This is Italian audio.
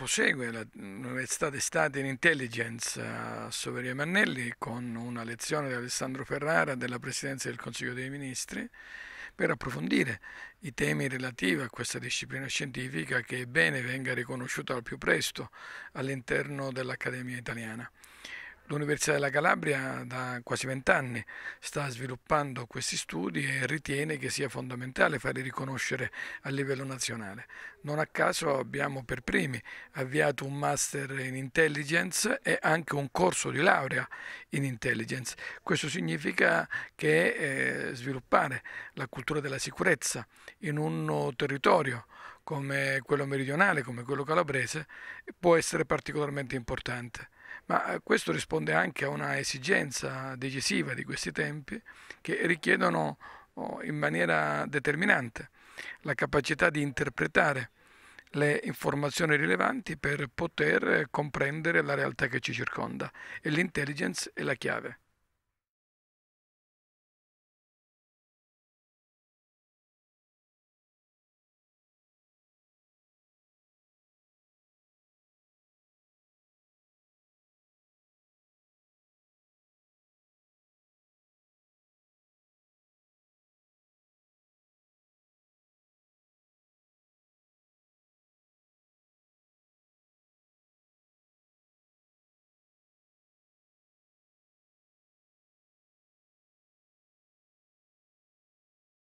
Prosegue l'Università d'Estate in Intelligence a Soveria Mannelli con una lezione di Alessandro Ferrara della Presidenza del Consiglio dei Ministri per approfondire i temi relativi a questa disciplina scientifica che è bene venga riconosciuta al più presto all'interno dell'Accademia italiana. L'Università della Calabria da quasi vent'anni sta sviluppando questi studi e ritiene che sia fondamentale farli riconoscere a livello nazionale. Non a caso abbiamo per primi avviato un master in intelligence e anche un corso di laurea in intelligence. Questo significa che eh, sviluppare la cultura della sicurezza in un territorio come quello meridionale, come quello calabrese, può essere particolarmente importante ma eh, questo risponde anche a una esigenza decisiva di questi tempi che richiedono oh, in maniera determinante la capacità di interpretare le informazioni rilevanti per poter comprendere la realtà che ci circonda e l'intelligence è la chiave.